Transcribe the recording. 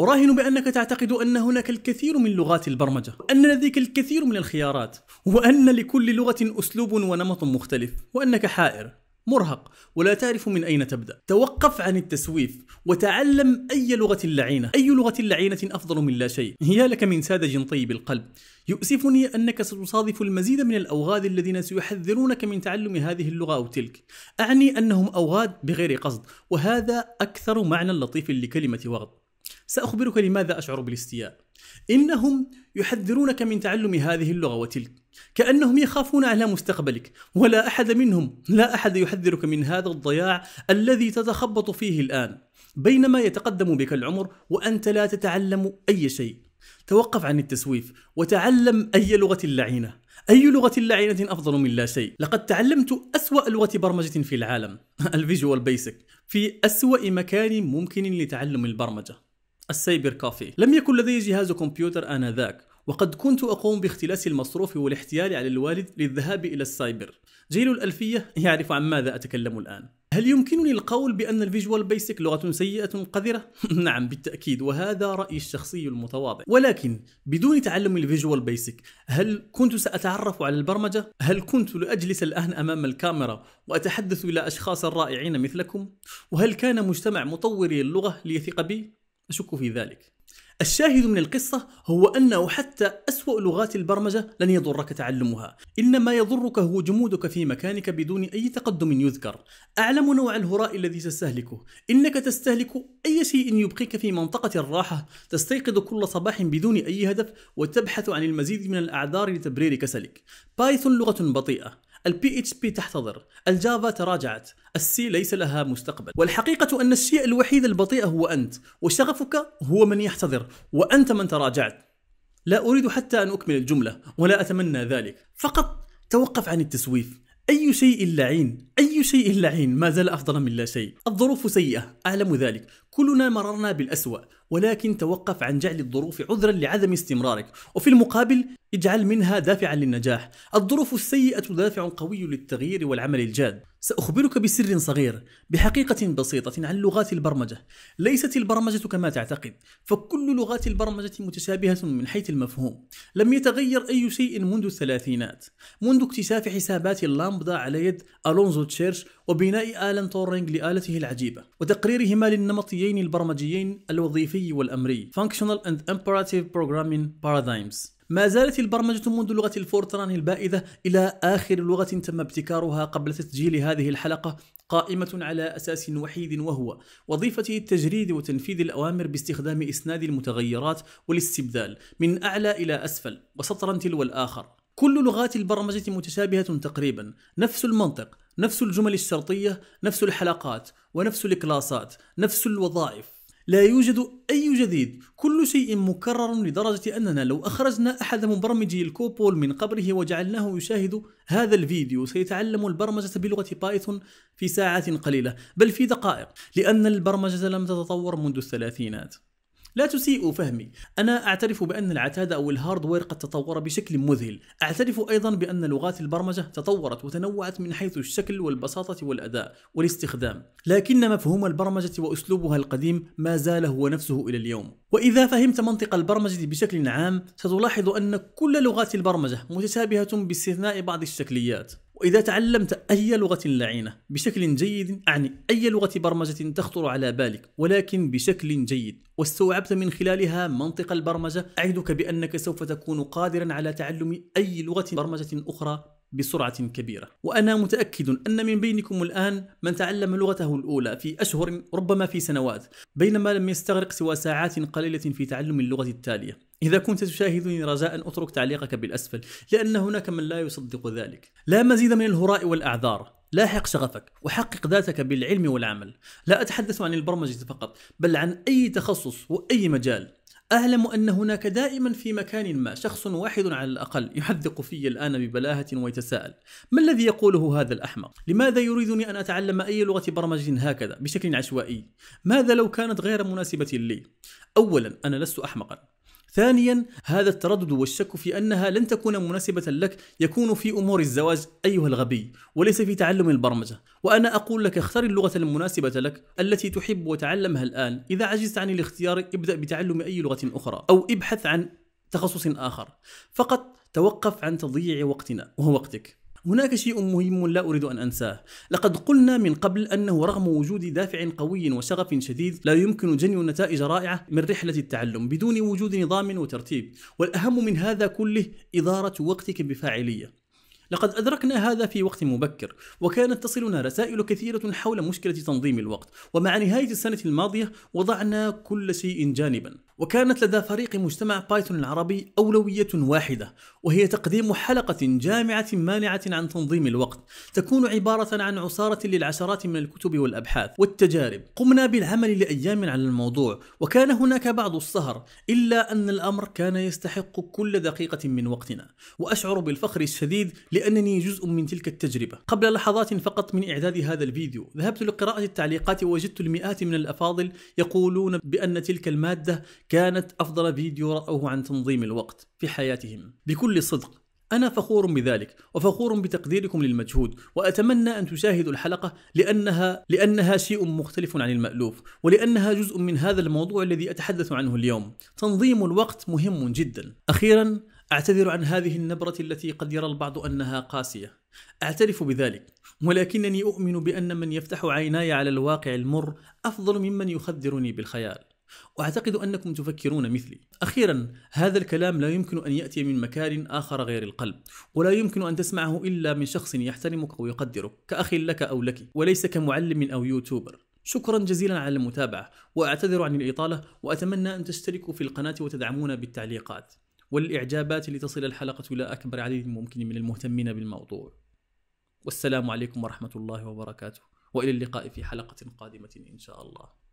أراهن بأنك تعتقد أن هناك الكثير من لغات البرمجة أن لديك الكثير من الخيارات وأن لكل لغة أسلوب ونمط مختلف وأنك حائر مرهق ولا تعرف من أين تبدأ توقف عن التسويف وتعلم أي لغة لعينة أي لغة لعينة أفضل من لا شيء هي لك من ساذج طيب القلب يؤسفني أنك ستصادف المزيد من الأوغاد الذين سيحذرونك من تعلم هذه اللغة أو تلك أعني أنهم أوغاد بغير قصد وهذا أكثر معنى لطيف لكلمة وغد سأخبرك لماذا أشعر بالاستياء إنهم يحذرونك من تعلم هذه اللغة وتلك كأنهم يخافون على مستقبلك ولا أحد منهم لا أحد يحذرك من هذا الضياع الذي تتخبط فيه الآن بينما يتقدم بك العمر وأنت لا تتعلم أي شيء توقف عن التسويف وتعلم أي لغة اللعينة أي لغة لعينة أفضل من لا شيء لقد تعلمت أسوأ لغة برمجة في العالم الفيجوال بيسك في أسوأ مكان ممكن لتعلم البرمجة السايبر كافي لم يكن لدي جهاز كمبيوتر آنذاك وقد كنت أقوم باختلاس المصروف والاحتيال على الوالد للذهاب إلى السايبر جيل الألفية يعرف عن ماذا أتكلم الآن هل يمكنني القول بأن الفيجوال بيسك لغة سيئة قذرة؟ نعم بالتأكيد وهذا رأيي الشخصي المتواضع ولكن بدون تعلم الفيجوال بيسك هل كنت سأتعرف على البرمجة؟ هل كنت لأجلس الآن أمام الكاميرا وأتحدث إلى أشخاص رائعين مثلكم؟ وهل كان مجتمع مطوري اللغة ليثق بي؟ أشك في ذلك الشاهد من القصة هو أنه حتى أسوأ لغات البرمجة لن يضرك تعلمها إنما يضرك هو جمودك في مكانك بدون أي تقدم يذكر أعلم نوع الهراء الذي تستهلكه إنك تستهلك أي شيء يبقيك في منطقة الراحة تستيقظ كل صباح بدون أي هدف وتبحث عن المزيد من الأعذار لتبرير كسلك بايثون لغة بطيئة البي اتش بي تحتضر الجافا تراجعت السي ليس لها مستقبل والحقيقة أن الشيء الوحيد البطيء هو أنت وشغفك هو من يحتضر وأنت من تراجعت لا أريد حتى أن أكمل الجملة ولا أتمنى ذلك فقط توقف عن التسويف أي شيء لعين أي شيء لعين ما زال أفضل من لا شيء الظروف سيئة أعلم ذلك كلنا مررنا بالأسوأ ولكن توقف عن جعل الظروف عذرا لعدم استمرارك وفي المقابل اجعل منها دافعا للنجاح الظروف السيئة دافع قوي للتغيير والعمل الجاد سأخبرك بسر صغير بحقيقة بسيطة عن لغات البرمجة ليست البرمجة كما تعتقد فكل لغات البرمجة متشابهة من حيث المفهوم لم يتغير أي شيء منذ الثلاثينات منذ اكتشاف حسابات اللامبدا على يد ألونزو تشيرش وبناء آلان تورينج لآلته العجيبة وتقريرهما للنمطيين البرمجيين الوظيفي والأمري Functional and Imperative Programming Paradigms ما زالت البرمجة منذ لغة الفورتران البائدة إلى آخر لغة تم ابتكارها قبل تسجيل هذه الحلقة قائمة على أساس وحيد وهو وظيفة التجريد وتنفيذ الأوامر باستخدام إسناد المتغيرات والاستبدال من أعلى إلى أسفل وسطرا تلو الآخر كل لغات البرمجة متشابهة تقريبا نفس المنطق نفس الجمل الشرطية نفس الحلقات ونفس الكلاسات نفس الوظائف لا يوجد أي جديد كل شيء مكرر لدرجة أننا لو أخرجنا أحد مبرمجي الكوبول من قبره وجعلناه يشاهد هذا الفيديو سيتعلم البرمجة بلغة بايثون في ساعات قليلة بل في دقائق لأن البرمجة لم تتطور منذ الثلاثينات لا تسيئوا فهمي أنا أعترف بأن العتاد أو الهاردوير قد تطور بشكل مذهل أعترف أيضا بأن لغات البرمجة تطورت وتنوعت من حيث الشكل والبساطة والأداء والاستخدام لكن مفهوم البرمجة وأسلوبها القديم ما زال هو نفسه إلى اليوم وإذا فهمت منطق البرمجة بشكل عام ستلاحظ أن كل لغات البرمجة متشابهة باستثناء بعض الشكليات وإذا تعلمت أي لغة لعينة بشكل جيد أعني أي لغة برمجة تخطر على بالك ولكن بشكل جيد واستوعبت من خلالها منطق البرمجة أعدك بأنك سوف تكون قادرا على تعلم أي لغة برمجة أخرى بسرعة كبيرة وأنا متأكد أن من بينكم الآن من تعلم لغته الأولى في أشهر ربما في سنوات بينما لم يستغرق سوى ساعات قليلة في تعلم اللغة التالية إذا كنت تشاهدني رجاء أترك تعليقك بالأسفل لأن هناك من لا يصدق ذلك لا مزيد من الهراء والأعذار لاحق شغفك وحقق ذاتك بالعلم والعمل لا أتحدث عن البرمجة فقط بل عن أي تخصص وأي مجال أعلم أن هناك دائما في مكان ما شخص واحد على الأقل يحذق في الآن ببلاهة ويتساءل ما الذي يقوله هذا الأحمق؟ لماذا يريدني أن أتعلم أي لغة برمجة هكذا بشكل عشوائي؟ ماذا لو كانت غير مناسبة لي؟ أولا أنا لست أحمقا ثانيا هذا التردد والشك في أنها لن تكون مناسبة لك يكون في أمور الزواج أيها الغبي وليس في تعلم البرمجة وأنا أقول لك اختر اللغة المناسبة لك التي تحب وتعلمها الآن إذا عجزت عن الاختيار ابدأ بتعلم أي لغة أخرى أو ابحث عن تخصص آخر فقط توقف عن تضييع وقتنا وهو وقتك هناك شيء مهم لا أريد أن أنساه لقد قلنا من قبل أنه رغم وجود دافع قوي وشغف شديد لا يمكن جني نتائج رائعة من رحلة التعلم بدون وجود نظام وترتيب والأهم من هذا كله إدارة وقتك بفاعلية لقد أدركنا هذا في وقت مبكر وكانت تصلنا رسائل كثيرة حول مشكلة تنظيم الوقت ومع نهاية السنة الماضية وضعنا كل شيء جانبا وكانت لدى فريق مجتمع بايثون العربي أولوية واحدة وهي تقديم حلقة جامعة مانعة عن تنظيم الوقت تكون عبارة عن عصارة للعشرات من الكتب والأبحاث والتجارب قمنا بالعمل لأيام على الموضوع وكان هناك بعض السهر إلا أن الأمر كان يستحق كل دقيقة من وقتنا وأشعر بالفخر الشديد لأنني جزء من تلك التجربة قبل لحظات فقط من إعداد هذا الفيديو ذهبت لقراءة التعليقات ووجدت المئات من الأفاضل يقولون بأن تلك المادة كانت أفضل فيديو رأوه عن تنظيم الوقت في حياتهم بكل صدق أنا فخور بذلك وفخور بتقديركم للمجهود وأتمنى أن تشاهدوا الحلقة لأنها لأنها شيء مختلف عن المألوف ولأنها جزء من هذا الموضوع الذي أتحدث عنه اليوم تنظيم الوقت مهم جدا أخيرا أعتذر عن هذه النبرة التي قد يرى البعض أنها قاسية أعترف بذلك ولكنني أؤمن بأن من يفتح عيناي على الواقع المر أفضل ممن يخدرني بالخيال واعتقد انكم تفكرون مثلي. اخيرا هذا الكلام لا يمكن ان ياتي من مكان اخر غير القلب، ولا يمكن ان تسمعه الا من شخص يحترمك ويقدرك كاخ لك او لك، وليس كمعلم او يوتيوبر. شكرا جزيلا على المتابعه، واعتذر عن الاطاله واتمنى ان تشتركوا في القناه وتدعمونا بالتعليقات. والإعجابات لتصل الحلقة إلى أكبر عدد ممكن من المهتمين بالموضوع والسلام عليكم ورحمة الله وبركاته وإلى اللقاء في حلقة قادمة إن شاء الله